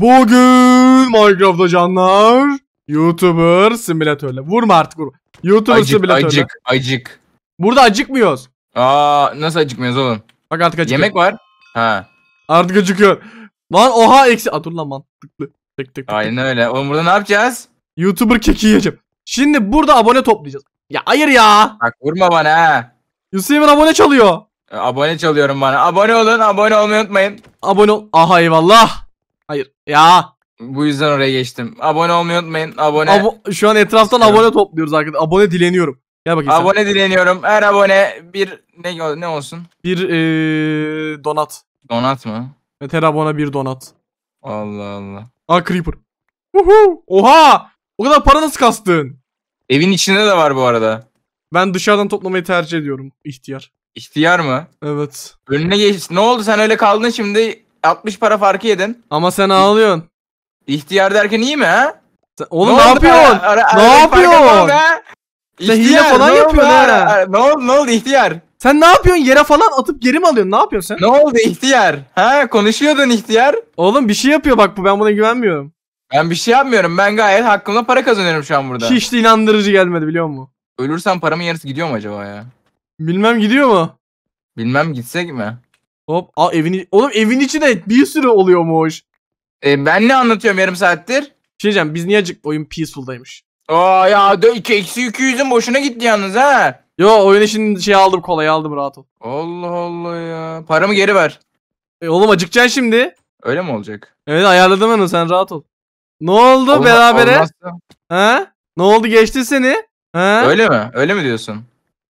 Bugün Minecraft'ta canlar YouTuber simülatörle. Vurma artık vurma. YouTuber acık, simülatörle. Acık acık. Burada acıkmıyoruz. Aa nasıl acıkmıyoruz oğlum? Bak artık acıkıyor. Yemek var. Ha. Artık acıkıyor. Lan oha eksi. Aa, dur lan mantıklı. Tık tık tık. Aynen öyle. Oğlum burada ne yapacağız? YouTuber keki yiyeceğim. Şimdi burada abone toplayacağız. Ya hayır ya. Bak vurma bana ha. Yusuf'un abone çalıyor. Abone çalıyorum bana. Abone olun. Abone olmayı unutmayın. Abone ol. Aha eyvallah. Ya. Bu yüzden oraya geçtim. Abone olmayı unutmayın. Abone. Abo- şu an etraftan İstiyorum. abone topluyoruz arkadaşlar. Abone dileniyorum. Gel bakayım sen. abone dileniyorum. Her abone bir ne ne olsun? Bir ee, donat. Donat mı? Evet, Her abone bir donat. Allah Allah. Aa creeper. Uhu. Oha! O kadar para nasıl kastın? Evin içinde de var bu arada. Ben dışarıdan toplamayı tercih ediyorum. İhtiyar. İhtiyar mı? Evet. Önüne geç. Ne oldu sen öyle kaldın şimdi? 60 para farkı yedin. Ama sen ağlıyorsun. İhtiyar derken iyi mi ha? oğlum ne, yapıyorsun? ne yapıyorsun? Sen hile falan yapıyorsun ha. Ne oldu ne oldu ihtiyar? Sen ne yapıyorsun? Yere falan atıp geri mi alıyorsun? Ne yapıyorsun sen? Ne oldu ihtiyar? Ha konuşuyordun ihtiyar. Oğlum bir şey yapıyor bak bu ben buna güvenmiyorum. Ben bir şey yapmıyorum. Ben gayet hakkımla para kazanıyorum şu an burada. Hiç de inandırıcı gelmedi biliyor musun? Ölürsen paramın yarısı gidiyor mu acaba ya? Bilmem gidiyor mu? Bilmem gitsek mi? Hop. al evin Oğlum evin içinde bir sürü oluyormuş. E, ben ne anlatıyorum yarım saattir? Bir şey diyeceğim biz niye acık oyun peaceful'daymış? Aa ya 2-200'ün boşuna gitti yalnız ha. Yo oyun için şey aldım kolay aldım rahat ol. Allah Allah ya. Paramı geri ver. E, oğlum acıkacaksın şimdi. Öyle mi olacak? Evet ayarladım onu sen rahat ol. Ne oldu Olma, berabere? Olmazsa. Ha? Ne oldu geçti seni? Ha? Öyle mi? Öyle mi diyorsun?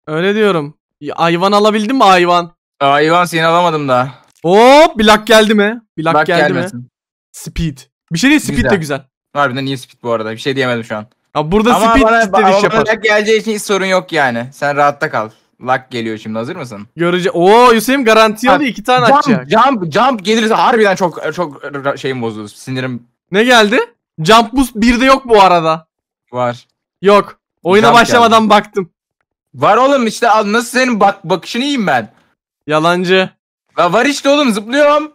Öyle diyorum. Ayvan alabildin mi ayvan? Aa Ivan seni alamadım daha. Hop blak geldi mi? Blak, blak geldi gelmesin. mi? Speed. Bir şey değil speed güzel. de güzel. Harbiden iyi speed bu arada. Bir şey diyemedim şu an. Ya burada ama speed bana, cidden iş yapar. Ama geleceği için hiç sorun yok yani. Sen rahatta kal. Luck geliyor şimdi hazır mısın? Görece. Oo Hüseyin garanti aldı iki tane jump, atacak. Jump jump gelirse harbiden çok çok şeyim bozuldu. Sinirim. Ne geldi? Jump boost bir de yok bu arada. Var. Yok. Oyuna jump başlamadan geldi. baktım. Var oğlum işte nasıl senin bak bakışını yiyeyim ben. Yalancı. La var işte oğlum zıplıyorum.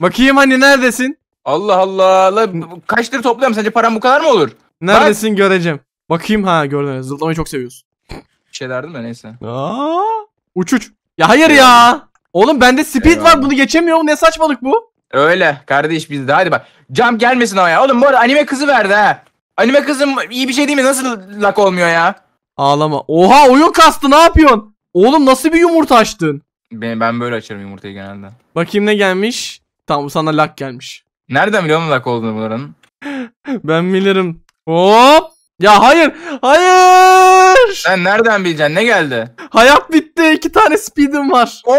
Bakayım hani neredesin? Allah Allah. La, kaç lira topluyorum sence param bu kadar mı olur? Neredesin Bak. göreceğim. Bakayım ha gördün. Zıplamayı çok seviyorsun. Bir şey derdim de neyse. Aa, uç uç. Ya hayır ya. Oğlum bende speed Eyvallah. var bunu geçemiyorum. Ne saçmalık bu? Öyle kardeş bizde. Hadi bak. Cam gelmesin ama ya. Oğlum bu arada anime kızı verdi ha. Anime kızım iyi bir şey değil mi? Nasıl lak olmuyor ya? Ağlama. Oha oyun kastı ne yapıyorsun? Oğlum nasıl bir yumurta açtın? Ben, ben böyle açarım yumurtayı genelde. Bakayım ne gelmiş? Tamam sana lak gelmiş. Nereden biliyorum lak olduğunu bunların? ben bilirim. Hop! Ya hayır! Hayır! Sen nereden bileceksin? Ne geldi? Hayat bitti. İki tane speed'im var. Oo!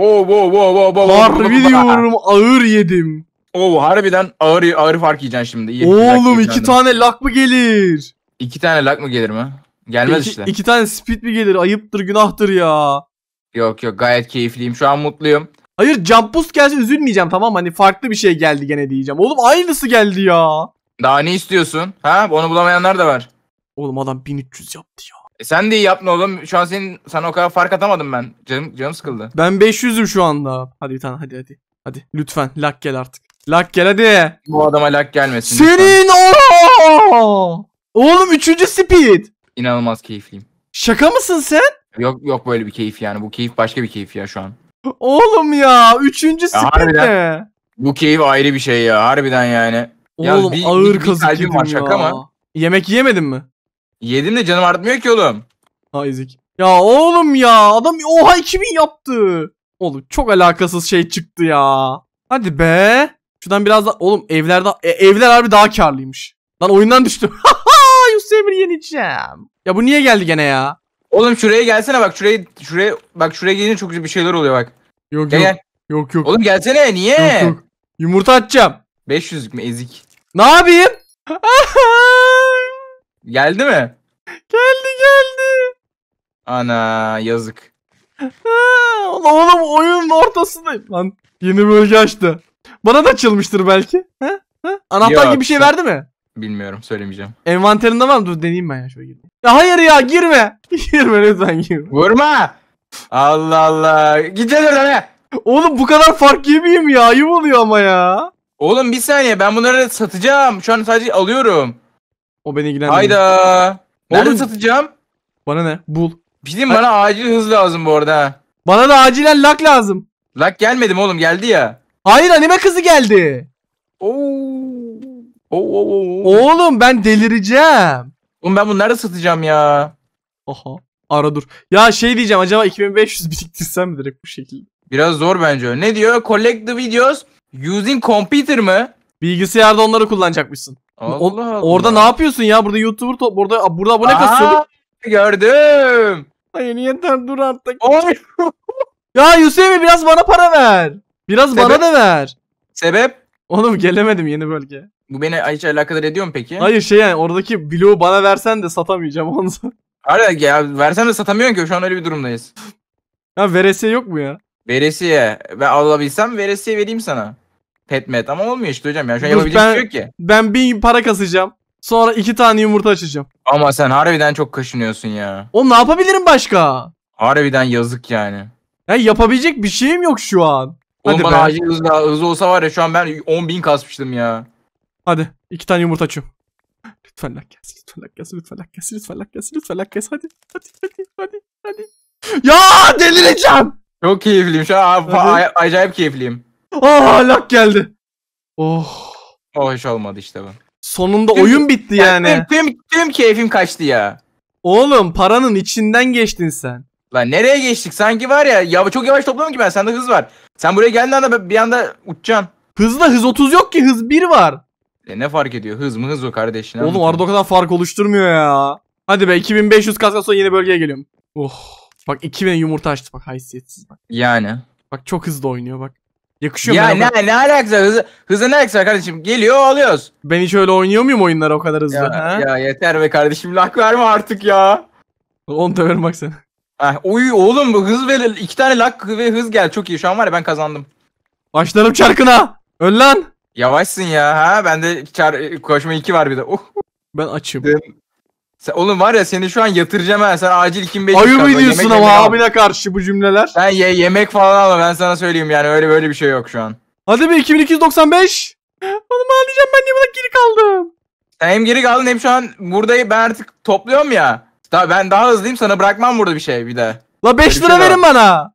Oo, bo, bo, bo, bo, Harbi diyorum ağır yedim. Oo harbiden ağır ağır fark yiyeceksin şimdi. İyi, Oğlum iki tane lak mı gelir? İki tane lak mı gelir mi? Gelmez iki, işte. İki tane speed mi gelir? Ayıptır, günahtır ya. Yok yok gayet keyifliyim. Şu an mutluyum. Hayır jump boost gelse üzülmeyeceğim tamam Hani farklı bir şey geldi gene diyeceğim. Oğlum aynısı geldi ya. Daha ne istiyorsun? Ha? Onu bulamayanlar da var. Oğlum adam 1300 yaptı ya. E sen de iyi yapma oğlum. Şu an senin sana o kadar fark atamadım ben. Canım canım sıkıldı. Ben 500'üm şu anda. Hadi bir tane hadi hadi. Hadi lütfen lak gel artık. Lak gel hadi. Bu adama lak gelmesin. Senin o. Oğlum 3. speed inanılmaz keyifliyim. Şaka mısın sen? Yok yok böyle bir keyif yani. Bu keyif başka bir keyif ya şu an. Oğlum ya üçüncü sprint ne? Bu keyif ayrı bir şey ya harbiden yani. Oğlum ya bir, ağır bir, bir kazık yedim var, ya. Şaka mı? Yemek yemedin mi? Yedim de canım artmıyor ki oğlum. Ha Ya oğlum ya adam oha 2000 yaptı. Oğlum çok alakasız şey çıktı ya. Hadi be. Şuradan biraz da oğlum evlerde e, evler harbi daha karlıymış. Lan oyundan düştüm. öleceğim. Ya bu niye geldi gene ya? Oğlum şuraya gelsene bak şuraya şuraya bak şuraya gelince çok güzel bir şeyler oluyor bak. Yok gel, yok. Yok yok. Oğlum gelsene niye? Yok, yok. Yumurta atacağım. 500 mü ezik? Ne yapayım? geldi mi? Geldi geldi. Ana yazık. oğlum, oğlum oyunun ortasındayım lan. Yeni bölge açtı. Bana da açılmıştır belki. Ha? Ha? Anahtar Yok, gibi bir şey verdi mi? Bilmiyorum söylemeyeceğim. Envanterinde var mı? Dur deneyeyim ben ya şöyle gireyim. Ya hayır ya girme. girme lütfen girme. Vurma. Allah Allah. gidelim oradan Oğlum bu kadar fark yemeyeyim ya. Ayıp oluyor ama ya. Oğlum bir saniye ben bunları satacağım. Şu an sadece alıyorum. O beni ilgilendiriyor. Hayda. Nerede Oğlum, satacağım? Bana ne? Bul. Bizim şey bana acil hız lazım bu arada. Bana da acilen lak lazım. Lak gelmedim oğlum geldi ya. Hayır anime kızı geldi. Oo. Oo, oo, oo. Oğlum ben delireceğim. Oğlum ben bunu nerede satacağım ya? Aha. Ara dur. Ya şey diyeceğim acaba 2500 biriktirsem mi direkt bu şekilde? Biraz zor bence. Ne diyor? Collect the videos using computer mı? Bilgisayarda onları kullanacakmışsın. Allah o, Allah. Orada ne yapıyorsun ya? Burada YouTuber top, burada burada abone kasıyorduk. Gördüm. Hayır yeter dur artık. ya Yusuf biraz bana para ver. Biraz Sebep? bana da ver. Sebep? Oğlum gelemedim yeni bölge. Bu beni hiç alakadar ediyor mu peki? Hayır şey yani oradaki bloğu bana versen de satamayacağım onu. Hayır ya versen de satamıyorum ki şu an öyle bir durumdayız. Ya veresiye yok mu ya? Veresiye. Ben alabilsem veresiye vereyim sana. Petmet ama olmuyor işte hocam ya. Şu an Dur, yapabilecek ben, şey yok ki. Ben bin para kasacağım. Sonra iki tane yumurta açacağım. Ama sen harbiden çok kaşınıyorsun ya. Oğlum ne yapabilirim başka? Harbiden yazık yani. Ya yapabilecek bir şeyim yok şu an. Oğlum Hadi bana acil hızlı, hızlı olsa var ya şu an ben 10 bin kasmıştım ya. Hadi. iki tane yumurta açıyorum. Lütfen lak gelsin, lütfen lak gelsin, lütfen lak gelsin, lütfen lak gelsin, lütfen lak gelsin. Hadi, hadi, hadi, hadi, hadi. Ya delireceğim. Çok keyifliyim şu an. Hadi. Acayip keyifliyim. Aa lak geldi. Oh. Oh hiç olmadı işte bu. Sonunda tüm, oyun bitti yani. yani. Tüm, tüm, tüm keyfim kaçtı ya. Oğlum paranın içinden geçtin sen. Lan nereye geçtik? Sanki var ya, ya çok yavaş toplamam ki ben. Sende hız var. Sen buraya geldiğinde bir anda uçacaksın. Hızla hız 30 yok ki hız 1 var. E ne fark ediyor? Hız mı hız o kardeşine? Oğlum arada o kadar fark oluşturmuyor ya. Hadi be 2500 kasktan sonra yeni bölgeye geliyorum. Oh. Bak 2000 yumurta açtı bak haysiyetsiz bak. Yani. Bak çok hızlı oynuyor bak. Yakışıyor ya ne, bak. ne alakası Hızı, hızı ne alakası kardeşim? Geliyor alıyoruz. Ben hiç öyle oynuyor muyum oyunlara o kadar hızlı? Ya, ya yeter be kardeşim lak verme artık ya. On döverim bak sen. Ah oy oğlum bu hız ve iki tane lak ve hız gel çok iyi. Şu an var ya ben kazandım. Başlarım çarkına. Öl lan. Yavaşsın ya ha. Bende çar e, koşma 2 var bir de. Oh. Ben açım. Sen, oğlum var ya seni şu an yatıracağım ha. Sen acil 2500 Ayıp kazan. ediyorsun ama abine karşı bu cümleler. Sen ye yemek falan alma ben sana söyleyeyim yani öyle böyle bir şey yok şu an. Hadi be 2295. Oğlum ağlayacağım ben niye buna geri kaldım? Sen hem geri kaldın hem şu an burada ben artık topluyorum ya. Daha, ben daha hızlıyım sana bırakmam burada bir şey bir de. La 5 lira şey verin bana.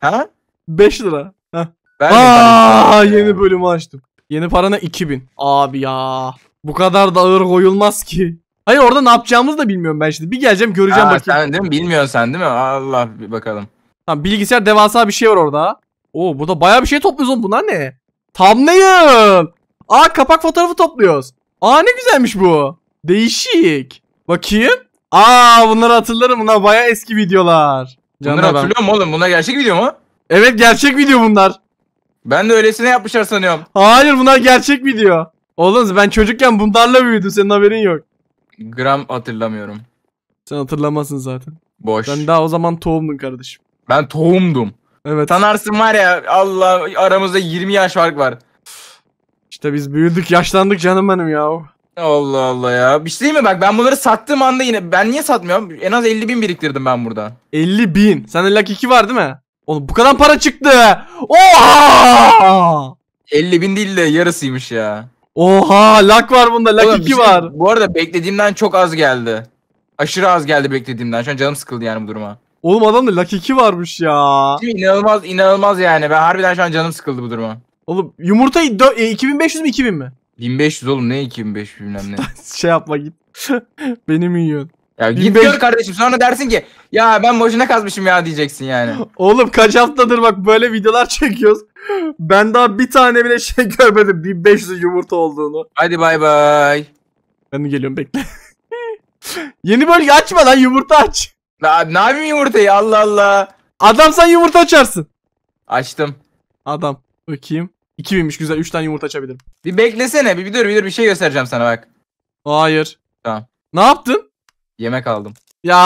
Ha? 5 lira. Ha. Aa, yeni bölümü açtım. Yeni parana 2000. Abi ya. Bu kadar da ağır koyulmaz ki. Hayır orada ne yapacağımızı da bilmiyorum ben şimdi. Bir geleceğim göreceğim Aa, bakayım. Sen değil mi? Bilmiyorsun sen değil mi? Allah bir bakalım. Tamam bilgisayar devasa bir şey var orada. Oo burada baya bir şey topluyoruz oğlum. Bunlar ne? Thumbnail. Aa kapak fotoğrafı topluyoruz. Aa ne güzelmiş bu. Değişik. Bakayım. Aa bunları hatırlarım. Bunlar baya eski videolar. Bunları Canlar hatırlıyor mu oğlum? Bunlar gerçek video mu? Evet gerçek video bunlar. Ben de öylesine yapmışlar sanıyorum. Hayır bunlar gerçek video. Oğlum ben çocukken bunlarla büyüdüm senin haberin yok. Gram hatırlamıyorum. Sen hatırlamazsın zaten. Boş. Sen daha o zaman tohumdun kardeşim. Ben tohumdum. Evet. tanarsın var ya Allah aramızda 20 yaş fark var. İşte biz büyüdük yaşlandık canım benim ya. Allah Allah ya. Bir şey değil mi bak ben bunları sattığım anda yine ben niye satmıyorum? En az 50 bin biriktirdim ben burada. 50 bin. Sende lak 2 var değil mi? Oğlum bu kadar para çıktı. Oha! 50 bin değil de yarısıymış ya. Oha lak var bunda lak Oğlum, 2 şey, var. Bu arada beklediğimden çok az geldi. Aşırı az geldi beklediğimden. Şu an canım sıkıldı yani bu duruma. Oğlum adamda lak 2 varmış ya. İnanılmaz inanılmaz yani. Ben harbiden şu an canım sıkıldı bu duruma. Oğlum yumurta 2500 e, mi 2000 mi? 1500 oğlum ne 2500 bilmem ne. şey yapma git. Beni mi yiyorsun? Ya git gör kardeşim sonra dersin ki ya ben boşuna kazmışım ya diyeceksin yani. Oğlum kaç haftadır bak böyle videolar çekiyoruz. Ben daha bir tane bile şey görmedim 1500 yumurta olduğunu. Hadi bay bay. Ben geliyorum bekle. Yeni bölge açma lan yumurta aç. La, ne yapayım yumurtayı Allah Allah. Adam sen yumurta açarsın. Açtım. Adam. Bakayım. 2000'miş güzel 3 tane yumurta açabilirim. Bir beklesene bir, bir dur bir dur bir şey göstereceğim sana bak. Hayır. Tamam. Ne yaptın? Yemek aldım. Ya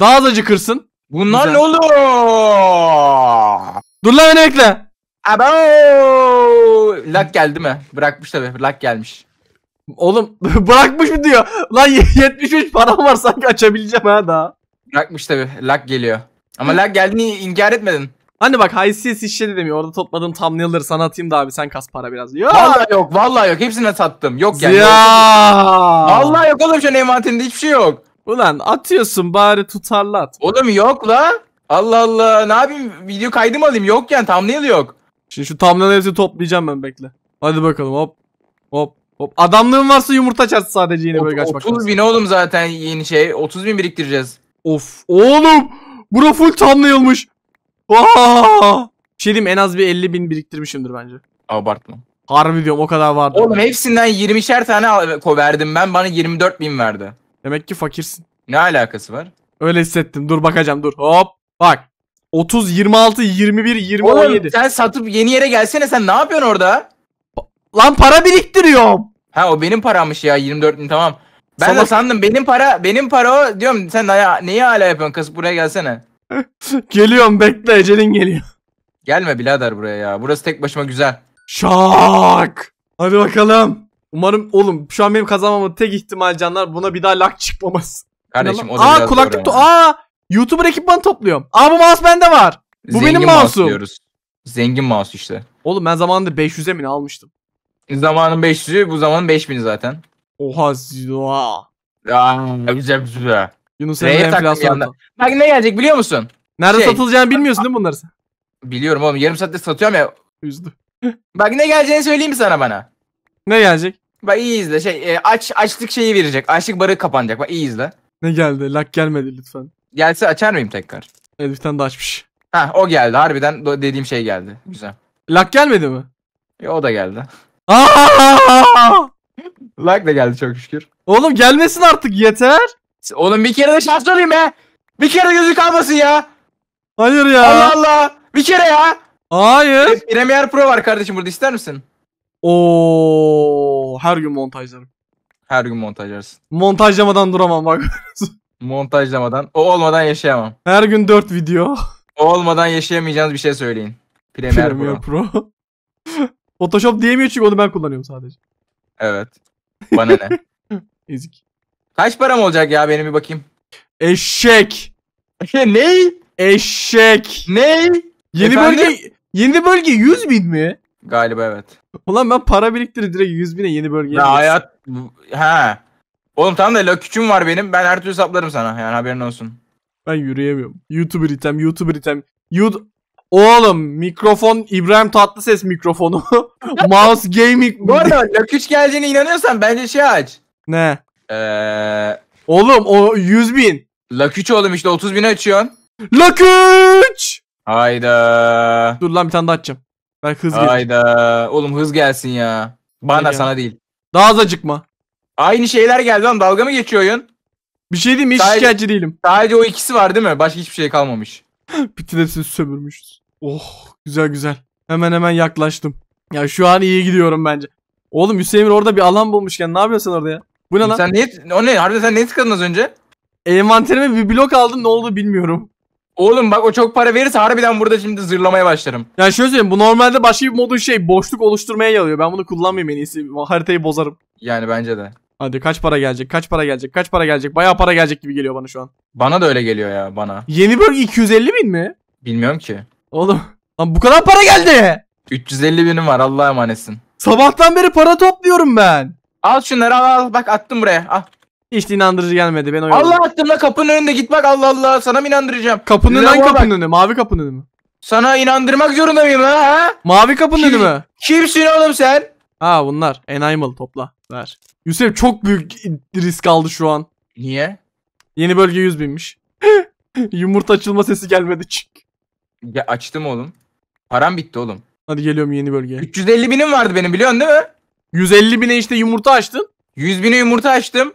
daha az acıkırsın. Bunlar Güzel. ne oluyor? Dur lan beni bekle. Abo! Lak geldi mi? Bırakmış tabi. Lak gelmiş. Oğlum bırakmış mı diyor. Lan 73 param var sanki açabileceğim ha daha. Bırakmış tabi. Lak geliyor. Ama lag geldiğini inkar etmedin. Hani bak haysiyetsiz işleri demiyor. Orada topladığım thumbnail'ları sana atayım da abi sen kas para biraz. Yok. Vallahi yok. Vallahi yok. Hepsini sattım. Yok yani. Ya. Vallahi yok oğlum şu şey an hiçbir şey yok. Ulan atıyorsun bari tutarlı at. Oğlum yok la. Allah Allah. Ne yapayım? Video kaydım alayım. Yok yani thumbnail yok. Şimdi şu thumbnail hepsini toplayacağım ben bekle. Hadi bakalım hop. Hop. Hop. Adamlığın varsa yumurta çarptı sadece yine böyle kaçmak. 30 bin oğlum zaten yeni şey. 30 bin biriktireceğiz. Of. Oğlum. Bura full thumbnail'mış. Oha! Bir şey diyeyim en az bir 50 bin biriktirmişimdir bence. Abartma. Harbi diyorum o kadar vardı. Oğlum hepsinden 20'şer tane al- verdim ben. Bana 24 bin verdi. Demek ki fakirsin. Ne alakası var? Öyle hissettim. Dur bakacağım dur. Hop. Bak. 30, 26, 21, 27 Oğlum sen satıp yeni yere gelsene sen ne yapıyorsun orada? Lan para biriktiriyorum. Ha o benim paramış ya 24 bin tamam. Ben de sandım benim para benim para o diyorum sen daha neyi hala yapıyorsun kız buraya gelsene. Geliyorum bekle Ecelin geliyor. Gelme birader buraya ya. Burası tek başıma güzel. Şak. Hadi bakalım. Umarım oğlum şu an benim kazanmamın tek ihtimal canlar buna bir daha lak çıkmaması. Kardeşim o da Aa kulaklık to- Aa YouTuber ekipmanı topluyorum. Aa bu mouse bende var. Bu Zengin benim mouse'um. Mouse diyoruz. Zengin mouse işte. Oğlum ben zamanında 500'e mi almıştım? Zamanın 500'ü bu zamanın 5000 zaten. Oha. Oha. Aa, güzel güzel. Yunus'un R'ye taktım Bak ne gelecek biliyor musun? Nerede Şey- satılacağını bilmiyorsun değil mi bunları sen? Biliyorum oğlum yarım saatte satıyorum ya. Üzdü. Bak ne geleceğini söyleyeyim mi sana bana? Ne gelecek? Bak iyi izle. Şey, e, aç açlık şeyi verecek. Açlık barı kapanacak. Bak iyi izle. Ne geldi? Lak gelmedi lütfen. Gelse açar mıyım tekrar? Elif'ten de açmış. Ha o geldi. Harbiden dediğim şey geldi. Güzel. Lak gelmedi mi? E, o da geldi. Aa! Like da geldi çok şükür. Oğlum gelmesin artık yeter. Oğlum bir kere de şanslı olayım be. Bir kere gözü kalmasın ya. Hayır ya. Allah Allah. Bir kere ya. Hayır. Premier Pro var kardeşim burada ister misin? Oo, her gün montajlarım. Her gün montajlarsın. Montajlamadan duramam bak. montajlamadan. O olmadan yaşayamam. Her gün 4 video. O olmadan yaşayamayacağınız bir şey söyleyin. Premier, Premier Pro. Pro. Photoshop diyemiyor çünkü onu ben kullanıyorum sadece. Evet. Bana ne? Ezik. Kaç param olacak ya benim bir bakayım. Eşek. ne? Eşek. Ne? Yeni bölge yeni bölge 100 bin mi? Galiba evet. Ulan ben para biriktirip direkt 100 bine yeni bölgeye. Ya hayat he. Oğlum tamam da la var benim. Ben her türlü saplarım sana. Yani haberin olsun. Ben yürüyemiyorum. YouTuber item, YouTuber item. YouTube Oğlum mikrofon İbrahim Tatlıses mikrofonu. Mouse gaming. Bu arada Laküç geleceğine inanıyorsan bence şey aç. Ne? Ee, Oğlum o 100 bin. Laküç oğlum işte 30 bine açıyorsun. Laküç. Hayda. Dur lan bir tane daha açacağım. Belki hız gelir. Hayda. Oğlum hız gelsin ya. Bana Geliyor. sana değil. Daha az acıkma. Aynı şeyler geldi lan dalga mı geçiyor oyun? Bir şey diyeyim mi? hiç Daha- şikayetçi değilim. Sadece o ikisi var değil mi? Başka hiçbir şey kalmamış. Bütün hepsini sömürmüşüz. Oh güzel güzel. Hemen hemen yaklaştım. Ya şu an iyi gidiyorum bence. Oğlum Hüseyin orada bir alan bulmuşken ne yapıyorsun orada ya? Bu ne lan? Sen niye, o ne? Harbiden sen ne tıkladın az önce? Envanterime bir blok aldım ne oldu bilmiyorum. Oğlum bak o çok para verirse harbiden burada şimdi zırlamaya başlarım. Yani şöyle söyleyeyim bu normalde başka bir modun şey boşluk oluşturmaya yarıyor. Ben bunu kullanmayayım en iyisi. Haritayı bozarım. Yani bence de. Hadi kaç para gelecek? Kaç para gelecek? Kaç para gelecek? Bayağı para gelecek gibi geliyor bana şu an. Bana da öyle geliyor ya bana. Yeni bölge 250 bin mi? Bilmiyorum ki. Oğlum lan bu kadar para geldi. 350 binim var Allah'a emanetsin. Sabahtan beri para topluyorum ben. Al şunları al al. Bak attım buraya. Al. Hiç inandırıcı gelmedi. Ben oyaladım. Allah attım la kapının önünde git bak Allah Allah. Sana mı inandıracağım? Kapının önü hangi kapının önü? Mavi kapının önü mü? Sana inandırmak zorunda mıyım ha? ha? Mavi kapının Kim, önü Kimsin oğlum sen? Ha bunlar. enaymalı topla. Ver. Yusuf çok büyük risk aldı şu an. Niye? Yeni bölge 100 binmiş. Yumurta açılma sesi gelmedi çık. Ya açtım oğlum. Param bitti oğlum. Hadi geliyorum yeni bölgeye. 350 binim vardı benim biliyorsun değil mi? 150 bine işte yumurta açtın. 100 bine yumurta açtım.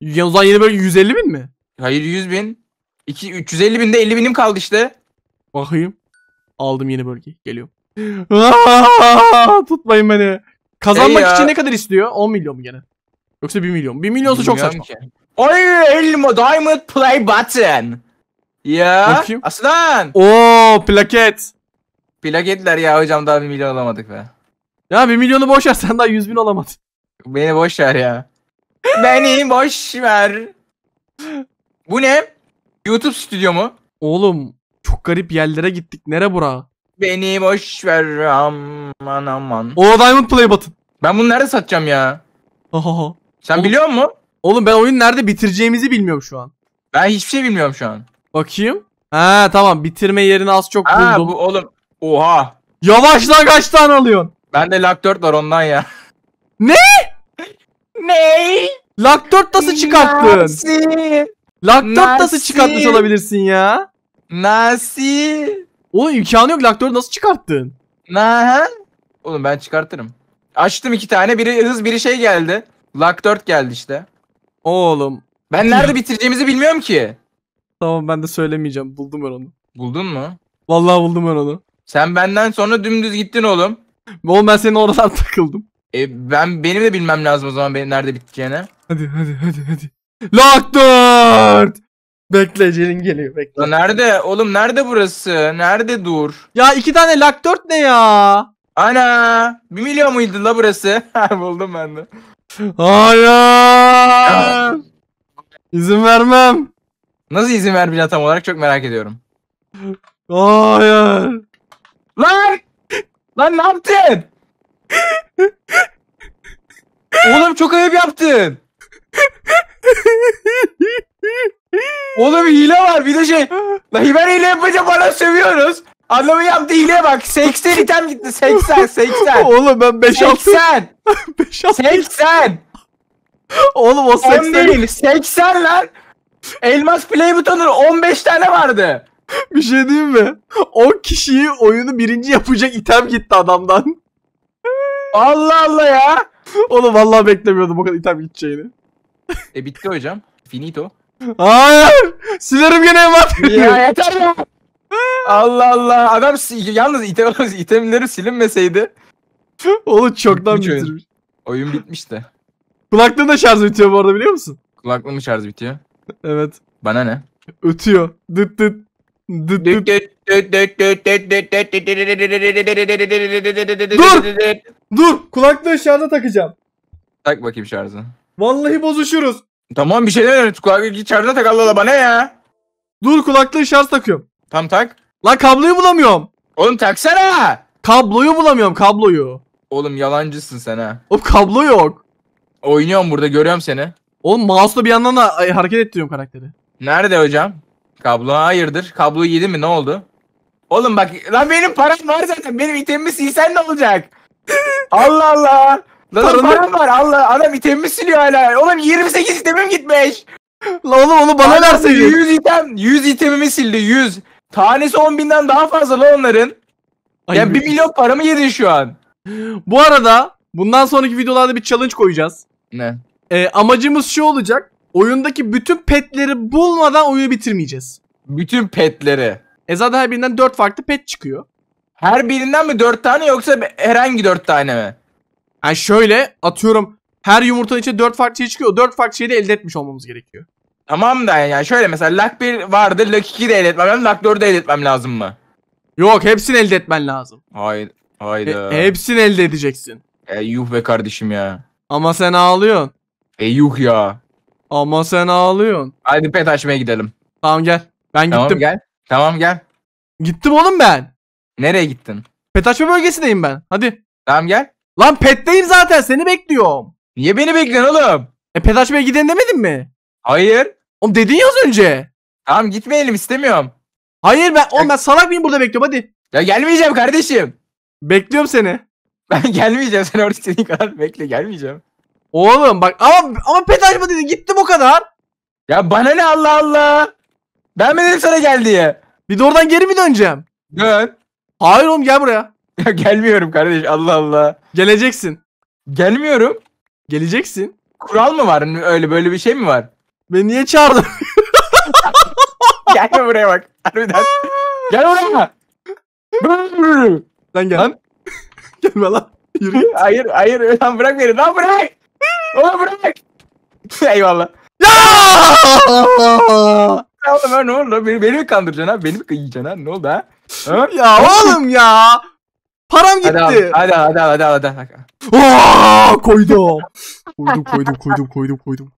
Ya o zaman yeni bölge 150 bin mi? Hayır 100 bin. 2, 350 binde 50 binim kaldı işte. Bakayım. Aldım yeni bölge Geliyorum. tutmayın beni. Kazanmak için ne kadar istiyor? 10 milyon mu gene? Yoksa 1 milyon. 1 milyonsa çok saçma. Ki. Oy, elmo diamond play button. Ya. Bakayım. Aslan. Oo plaket. Plaketler ya hocam daha 1 milyon alamadık be. Ya bir milyonu boş ver sen daha yüz bin olamadın. Beni boş ver ya. Beni boş ver. Bu ne? YouTube stüdyo mu? Oğlum çok garip yerlere gittik. Nere bura? Beni boş ver aman aman. O Diamond Play button. Ben bunu nerede satacağım ya? Sen oğlum, biliyor musun? Oğlum ben oyun nerede bitireceğimizi bilmiyorum şu an. Ben hiçbir şey bilmiyorum şu an. Bakayım. Ha tamam bitirme yerini az çok ha, buldum. bu oğlum. Oha. Yavaş lan kaç tane alıyorsun? Ben de lak 4 var ondan ya. Ne? ne? Lak 4 nasıl çıkarttın? Nasi. Lak 4 nasıl çıkartmış olabilirsin ya? Nasi. Oğlum imkanı yok lak 4 nasıl çıkarttın? Ne? Oğlum ben çıkartırım. Açtım iki tane. Biri hız biri şey geldi. Lak 4 geldi işte. Oğlum. Ben nerede bitireceğimizi bilmiyorum ki. Tamam ben de söylemeyeceğim. Buldum ben onu. Buldun mu? Vallahi buldum ben onu. Sen benden sonra dümdüz gittin oğlum. Oğlum ben senin oradan takıldım. E, ben benim de bilmem lazım o zaman benim nerede biteceğini. Hadi hadi hadi hadi. Lock 4! Bekle Celin geliyor bekle. nerede oğlum nerede burası? Nerede dur? Ya iki tane lak 4 ne ya? Ana! 1 milyon muydu la burası? Buldum ben de. Hayır! İzin vermem. Nasıl izin ver vermeyeceğim tam olarak çok merak ediyorum. Hayır. Lan! Lan ne yaptın? Oğlum çok ayıp yaptın. Oğlum hile var bir de şey. Lan ben hile yapınca bana sövüyoruz. Adamın yaptığı hileye bak. 80 item gitti. 80 80. Oğlum ben 5 6 80. 5 6 80. Oğlum o 80. 10 değil 80 lan. Elmas play butonu 15 tane vardı. bir şey diyeyim mi? 10 kişiyi oyunu birinci yapacak item gitti adamdan. Allah Allah ya. Oğlum vallahi beklemiyordum o kadar item gideceğini. E bitti hocam. Finito. Hayır. Silerim gene emat. Ya yeter ya. Allah Allah. Adam yalnız item, itemleri silinmeseydi. Oğlum çoktan Bitmiş bitirmiş. Oyun. oyun bitmiş de. Kulaklığın da şarjı bitiyor bu arada biliyor musun? Kulaklığın şarjı bitiyor. evet. Bana ne? Ötüyor. Dıt dıt. Dur! Dur! Kulaklığı şarja takacağım. Tak bakayım şarjı. Vallahi bozuşuruz. Tamam bir şeyler öğret. Kulaklığı git şarja tak Allah Allah bana ya. Dur kulaklığı şarj takıyorum. Tam tak. la kabloyu bulamıyorum. Oğlum taksana. Kabloyu bulamıyorum kabloyu. Oğlum yalancısın sen ha. Oğlum kablo yok. Oynuyorum burada görüyorum seni. Oğlum mouse'la bir yandan da hareket ettiriyorum karakteri. Nerede hocam? Kablo hayırdır? Kablo yedi mi? Ne oldu? Oğlum bak lan benim param var zaten. Benim itemimi silsen ne olacak? Allah Allah. Lan Paranı- param var. Allah adam itemimi siliyor hala. Oğlum 28 itemim gitmiş. La oğlum onu bana Adam verseydin. 100 item. 100 itemimi sildi 100. Tanesi 10 binden daha fazla lan onların. Ay, Ya 1 milyon paramı yedin şu an. Bu arada bundan sonraki videolarda bir challenge koyacağız. Ne? Ee, amacımız şu olacak. Oyundaki bütün petleri bulmadan oyunu bitirmeyeceğiz. Bütün petleri. E zaten her birinden 4 farklı pet çıkıyor. Her birinden mi 4 tane yoksa herhangi 4 tane mi? Yani şöyle atıyorum her yumurtanın içinde 4 farklı şey çıkıyor. 4 farklı şeyi de elde etmiş olmamız gerekiyor. Tamam da yani şöyle mesela Luck 1 vardı. Luck 2'yi de elde etmem lazım. Luck 4'ü de elde etmem lazım mı? Yok hepsini elde etmen lazım. Haydi haydi. E, hepsini elde edeceksin. E, yuh be kardeşim ya. Ama sen ağlıyorsun. E yuh ya. Ama sen ağlıyorsun. Haydi pet açmaya gidelim. Tamam gel. Ben Tamam gittim. gel. Tamam gel. Gittim oğlum ben. Nereye gittin? Pet açma bölgesindeyim ben. Hadi. Tamam gel. Lan petteyim zaten seni bekliyorum. Niye beni bekliyorsun oğlum? E pet açmaya gidin demedin mi? Hayır. Oğlum dedin ya az önce. Tamam gitmeyelim istemiyorum. Hayır ben oğlum ben salak mıyım burada bekliyorum hadi. Ya gelmeyeceğim kardeşim. Bekliyorum seni. Ben gelmeyeceğim. Sen orada istediğin kadar bekle gelmeyeceğim. Oğlum bak ama ama petaj mı dedi gittim o kadar. Ya bana ne Allah Allah. Ben mi dedim sana gel diye. Bir de oradan geri mi döneceğim? Dön. Hayır oğlum gel buraya. Ya gelmiyorum kardeş Allah Allah. Geleceksin. Gelmiyorum. Geleceksin. Kural mı var? Öyle böyle bir şey mi var? Beni niye çağırdın? Gelme buraya bak. Harbiden. Gel oraya. Sen gel. Lan. Gelme lan. Yürü. hayır hayır lan bırak beni lan bırak. Oğlum bırak. Eyvallah. Ya! oğlum ha, ne oldu? Beni, beni mi kandıracaksın ha? Beni mi kıyacaksın ha? Ne oldu ha? ha? ya oğlum ya. Param gitti. Hadi abi, hadi abi, hadi abi, hadi. abi, hadi. Aa, koydum koydum koydum koydum koydum.